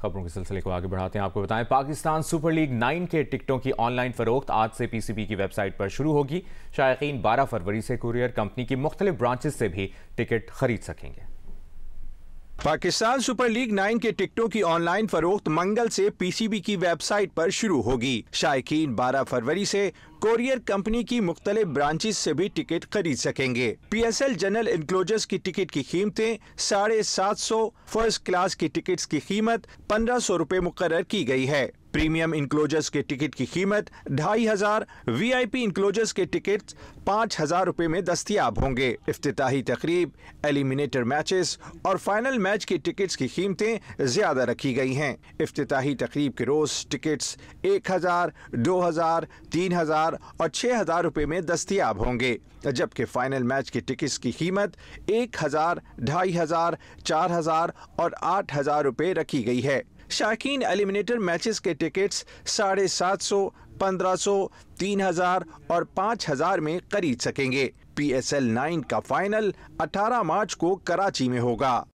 खबरों के सिलसिले को आगे बढ़ाते हैं आपको बताएं पाकिस्तान सुपर लीग नाइन के टिकटों की ऑनलाइन फरोख्त आज से पीसीबी की वेबसाइट पर शुरू होगी शायक 12 फरवरी से कुरियर कंपनी की मुख्तलिफ ब्रांचेस से भी टिकट खरीद सकेंगे पाकिस्तान सुपर लीग नाइन के टिकटों की ऑनलाइन फरोख्त मंगल से पीसीबी की वेबसाइट पर शुरू होगी शायकीन 12 फरवरी से कोरियर कंपनी की मुख्तलिफ ब्रांचेस से भी टिकट खरीद सकेंगे पीएसएल जनरल इंक्लोजर्स की टिकट की कीमतें साढ़े सात सौ फर्स्ट क्लास की टिकट्स की कीमत पंद्रह सौ रूपए मुकर की गई है प्रीमियम इंक्लोजर्स के टिकट की कीमत ढाई हजार वी आई पी इंक्लोजर्स के टिकट पाँच हजार रुपये में दस्तियाब होंगे अफ्ताही तकरीब एलिमिनेटर मैचेस और फाइनल मैच के टिकट की कीमतें ज़्यादा रखी गई हैं अफ्ताही तकरीब के रोज़ टिकट्स एक हज़ार दो हज़ार तीन हज़ार और छह हज़ार रुपये में दस्तियाब होंगे जबकि फाइनल मैच के टिकट्स की कीमत एक हज़ार ढाई हज़ार चार हज़ार और आठ हज़ार रुपये रखी गई है शाकिन एलिमिनेटर मैचेस के टिकट्स साढ़े सात सौ पंद्रह सौ तीन हजार और पाँच हजार में खरीद सकेंगे पी एस एल नाइन का फाइनल अठारह मार्च को कराची में होगा